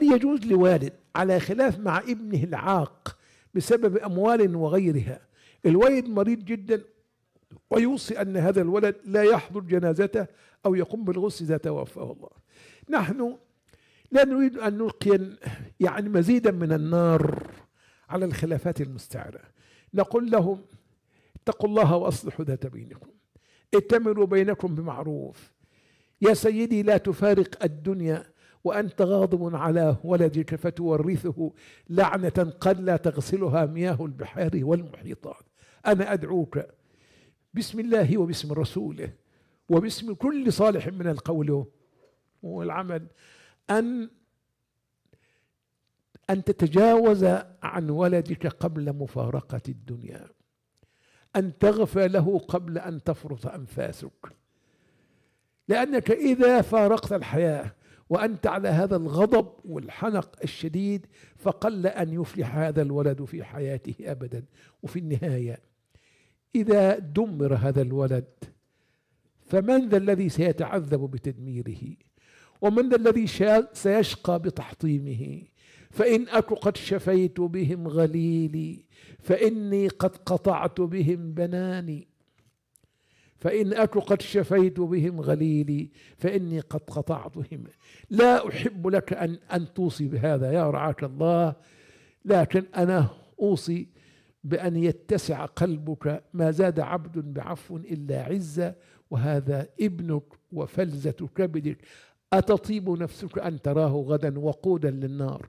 هل يجوز لوالد على خلاف مع ابنه العاق بسبب أموال وغيرها الوالد مريض جدا ويوصي أن هذا الولد لا يحضر جنازته أو يقوم بالغسل إذا توفاه الله نحن لا نريد أن نلقي يعني مزيدا من النار على الخلافات المستعرة نقول لهم اتقوا الله وأصلحوا ذات بينكم اتمروا بينكم بمعروف يا سيدي لا تفارق الدنيا وأنت غاضب على ولدك فتورثه لعنة قد لا تغسلها مياه البحار والمحيطات أنا أدعوك بسم الله وباسم رسوله وباسم كل صالح من القول والعمل أن أن تتجاوز عن ولدك قبل مفارقة الدنيا أن تغفى له قبل أن تفرط أنفاسك لأنك إذا فارقت الحياة وأنت على هذا الغضب والحنق الشديد فقل أن يفلح هذا الولد في حياته أبدا وفي النهاية إذا دمر هذا الولد فمن ذا الذي سيتعذب بتدميره ومن ذا الذي سيشقى بتحطيمه فإن أك قد شفيت بهم غليلي فإني قد قطعت بهم بناني فإن أكو قد شفيت بهم غليلي فإني قد قطعتهم لا أحب لك أن أن توصي بهذا يا رعاك الله لكن أنا أوصي بأن يتسع قلبك ما زاد عبد بعفو إلا عزة وهذا ابنك وفلزة كبدك أتطيب نفسك أن تراه غدا وقودا للنار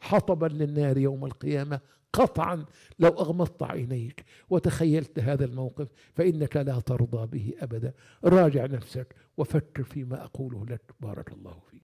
حطبا للنار يوم القيامه قطعا لو اغمضت عينيك وتخيلت هذا الموقف فانك لا ترضى به ابدا راجع نفسك وفكر فيما اقوله لك بارك الله فيك